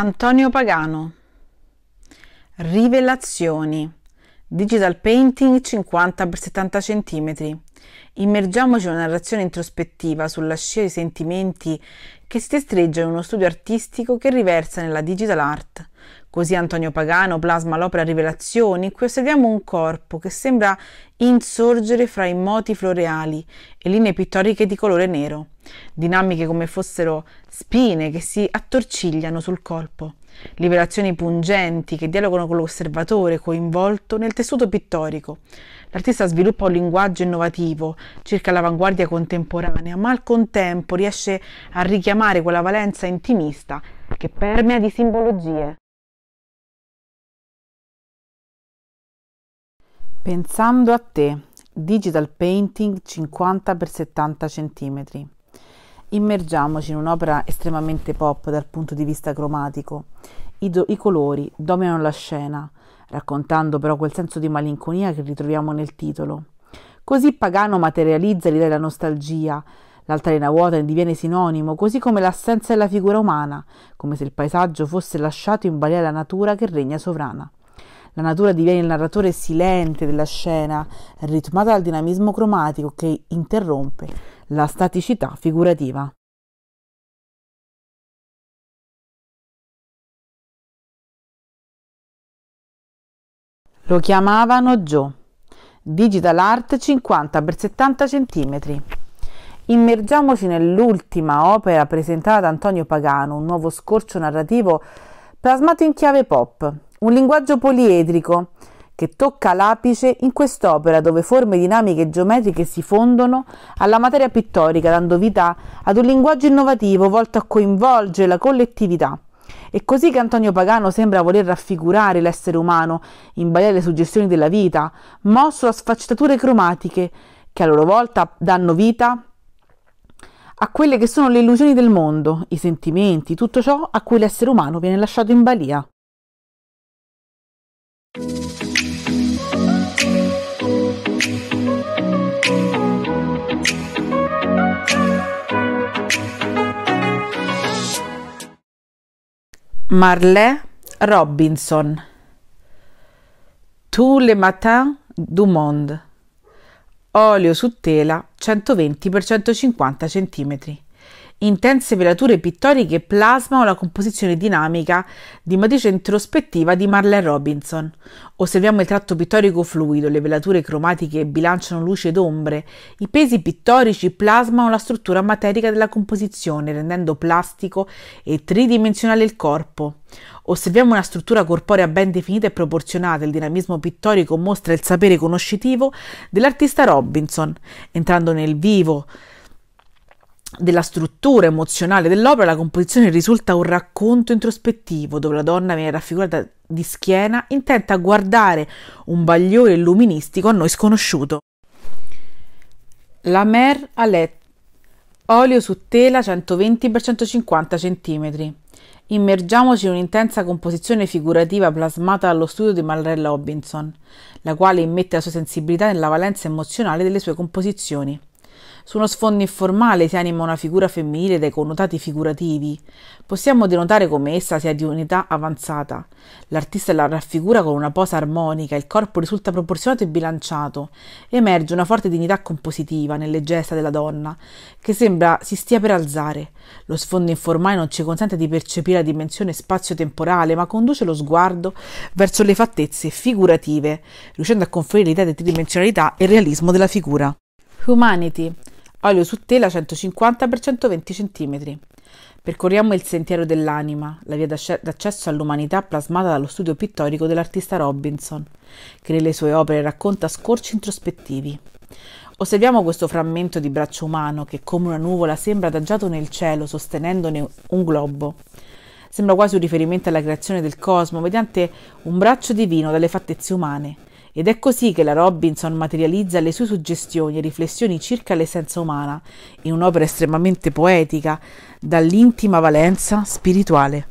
Antonio Pagano Rivelazioni Digital Painting 50x70 cm Immergiamoci in una narrazione introspettiva sulla scia di sentimenti che si testreggia in uno studio artistico che riversa nella digital art Così Antonio Pagano plasma l'opera Rivelazioni, in cui osserviamo un corpo che sembra insorgere fra i moti floreali e linee pittoriche di colore nero, dinamiche come fossero spine che si attorcigliano sul corpo, rivelazioni pungenti che dialogano con l'osservatore coinvolto nel tessuto pittorico. L'artista sviluppa un linguaggio innovativo circa l'avanguardia contemporanea, ma al contempo riesce a richiamare quella valenza intimista che permea di simbologie. Pensando a te, digital painting 50x70 cm. Immergiamoci in un'opera estremamente pop dal punto di vista cromatico. I, do- I, colori dominano la scena, raccontando però quel senso di malinconia che ritroviamo nel titolo. Così Pagano materializza l'idea della nostalgia. L'altalena vuota ne diviene sinonimo, così come l'assenza della figura umana, come se il paesaggio fosse lasciato in balia alla natura che regna sovrana. La natura diviene il narratore silente della scena, ritmata dal dinamismo cromatico che interrompe la staticità figurativa. Lo chiamavano Joe. Digital Art 50 x 70 cm. Immergiamoci nell'ultima opera presentata da Antonio Pagano, un nuovo scorcio narrativo plasmato in chiave pop, un linguaggio poliedrico che tocca l'apice in quest'opera dove forme dinamiche e geometriche si fondono alla materia pittorica dando vita ad un linguaggio innovativo volto a coinvolgere la collettività. È così che Antonio Pagano sembra voler raffigurare l'essere umano in balia alle suggestioni della vita, mosso a sfaccettature cromatiche che a loro volta danno vita a quelle che sono le illusioni del mondo, i sentimenti, tutto ciò a cui l'essere umano viene lasciato in balia. Marlè Robinson Tous les matins du monde Olio su tela 120 x 150 cm intense velature pittoriche plasmano la composizione dinamica di matrice introspettiva di Marlene Robinson. Osserviamo il tratto pittorico fluido, le velature cromatiche bilanciano luce ed ombre, i pesi pittorici plasmano la struttura materica della composizione, rendendo plastico e tridimensionale il corpo. Osserviamo una struttura corporea ben definita e proporzionata, il dinamismo pittorico mostra il sapere conoscitivo dell'artista Robinson, entrando nel vivo, della struttura emozionale dell'opera, la composizione risulta un racconto introspettivo dove la donna viene raffigurata di schiena, intenta a guardare un bagliore illuministico a noi sconosciuto. La Mer Alet, olio su tela 120x150 cm. Immergiamoci in un'intensa composizione figurativa plasmata dallo studio di Malrella Robinson, la quale immette la sua sensibilità nella valenza emozionale delle sue composizioni. Su uno sfondo informale si anima una figura femminile dai connotati figurativi. Possiamo denotare come essa sia di unità avanzata. L'artista la raffigura con una posa armonica, il corpo risulta proporzionato e bilanciato. Emerge una forte dignità compositiva nelle gesta della donna, che sembra si stia per alzare. Lo sfondo informale non ci consente di percepire la dimensione spazio-temporale, ma conduce lo sguardo verso le fattezze figurative, riuscendo a conferire l'idea di tridimensionalità e realismo della figura. Humanity olio su tela 150 x 120 cm. Percorriamo il sentiero dell'anima, la via d'accesso all'umanità plasmata dallo studio pittorico dell'artista Robinson, che nelle sue opere racconta scorci introspettivi. Osserviamo questo frammento di braccio umano che come una nuvola sembra adagiato nel cielo sostenendone un globo. Sembra quasi un riferimento alla creazione del cosmo mediante un braccio divino dalle fattezze umane, ed è così che la Robinson materializza le sue suggestioni e riflessioni circa l'essenza umana in un'opera estremamente poetica, dall'intima valenza spirituale.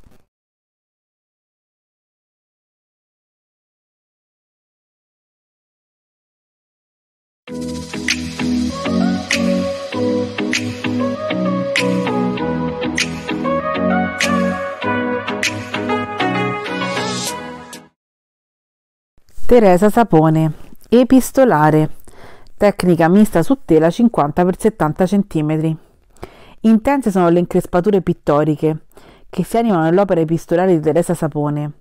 Teresa Sapone, epistolare, tecnica mista su tela 50x70 cm. Intense sono le increspature pittoriche che si animano nell'opera epistolare di Teresa Sapone.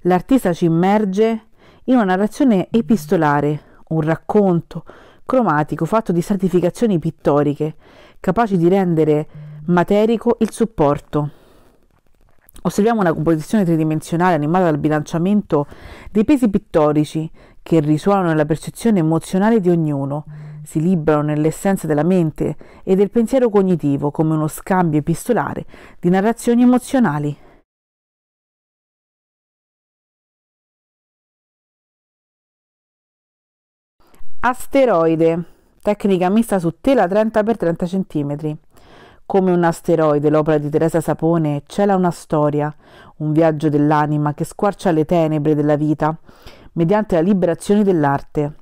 L'artista ci immerge in una narrazione epistolare, un racconto cromatico fatto di stratificazioni pittoriche, capaci di rendere materico il supporto. Osserviamo una composizione tridimensionale animata dal bilanciamento dei pesi pittorici che risuonano nella percezione emozionale di ognuno, si liberano nell'essenza della mente e del pensiero cognitivo come uno scambio epistolare di narrazioni emozionali. Asteroide, tecnica mista su tela 30x30 cm. Come un asteroide, l'opera di Teresa Sapone cela una storia, un viaggio dell'anima che squarcia le tenebre della vita mediante la liberazione dell'arte.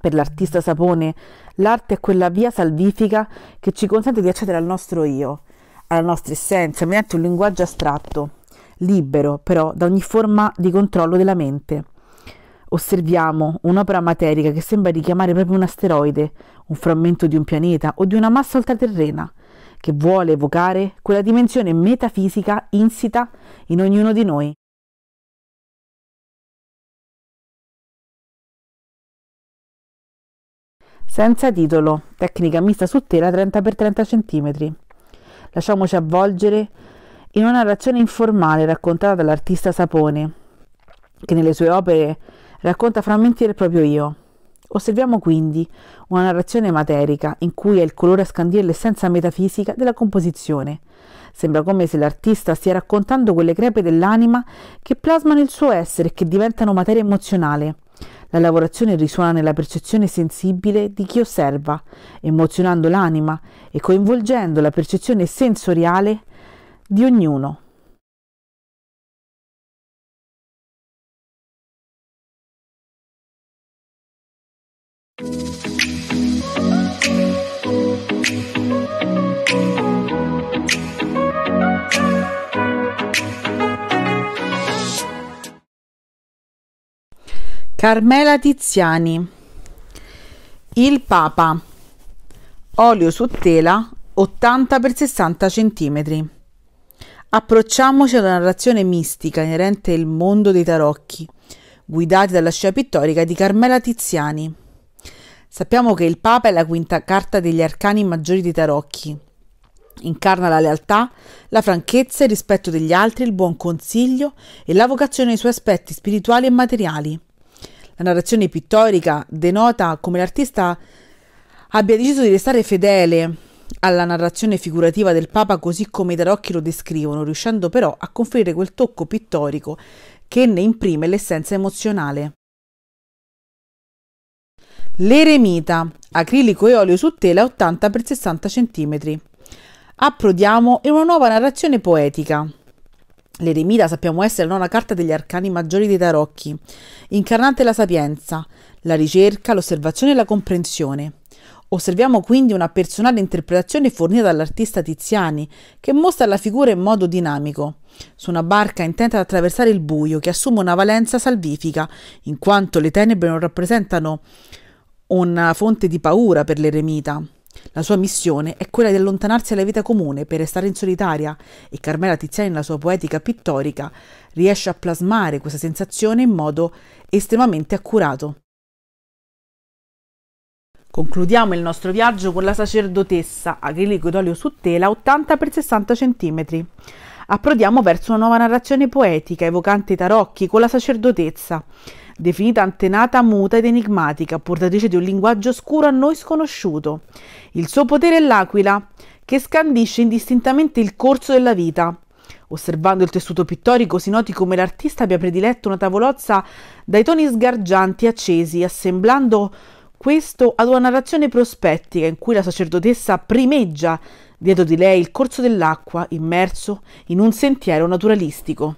Per l'artista Sapone, l'arte è quella via salvifica che ci consente di accedere al nostro io, alla nostra essenza, mediante un linguaggio astratto, libero però da ogni forma di controllo della mente. Osserviamo un'opera materica che sembra richiamare proprio un asteroide, un frammento di un pianeta o di una massa ultraterrena che vuole evocare quella dimensione metafisica insita in ognuno di noi. Senza titolo, tecnica mista su tela 30x30 cm. Lasciamoci avvolgere in una narrazione informale raccontata dall'artista Sapone, che nelle sue opere racconta frammenti del proprio io. Osserviamo quindi una narrazione materica in cui è il colore a scandire l'essenza metafisica della composizione. Sembra come se l'artista stia raccontando quelle crepe dell'anima che plasmano il suo essere e che diventano materia emozionale. La lavorazione risuona nella percezione sensibile di chi osserva, emozionando l'anima e coinvolgendo la percezione sensoriale di ognuno. Carmela Tiziani Il Papa Olio su tela 80 x 60 cm Approcciamoci alla narrazione mistica inerente al mondo dei tarocchi, guidati dalla scia pittorica di Carmela Tiziani. Sappiamo che il Papa è la quinta carta degli arcani maggiori dei tarocchi. Incarna la lealtà, la franchezza, il rispetto degli altri, il buon consiglio e la vocazione ai suoi aspetti spirituali e materiali. La narrazione pittorica denota come l'artista abbia deciso di restare fedele alla narrazione figurativa del Papa così come i tarocchi lo descrivono, riuscendo però a conferire quel tocco pittorico che ne imprime l'essenza emozionale. L'eremita, acrilico e olio su tela 80 x 60 cm. Approdiamo in una nuova narrazione poetica. L'eremita sappiamo essere la nona carta degli arcani maggiori dei tarocchi, incarnante la sapienza, la ricerca, l'osservazione e la comprensione. Osserviamo quindi una personale interpretazione fornita dall'artista Tiziani, che mostra la figura in modo dinamico, su una barca intenta ad attraversare il buio, che assume una valenza salvifica, in quanto le tenebre non rappresentano una fonte di paura per l'eremita. La sua missione è quella di allontanarsi dalla vita comune per restare in solitaria e Carmela Tiziani nella sua poetica pittorica riesce a plasmare questa sensazione in modo estremamente accurato. Concludiamo il nostro viaggio con la sacerdotessa, acrilico ed olio su tela 80 x 60 cm. Approdiamo verso una nuova narrazione poetica evocante i tarocchi con la sacerdotezza definita antenata muta ed enigmatica, portatrice di un linguaggio oscuro a noi sconosciuto. Il suo potere è l'aquila, che scandisce indistintamente il corso della vita. Osservando il tessuto pittorico si noti come l'artista abbia prediletto una tavolozza dai toni sgargianti accesi, assemblando questo ad una narrazione prospettica in cui la sacerdotessa primeggia dietro di lei il corso dell'acqua immerso in un sentiero naturalistico.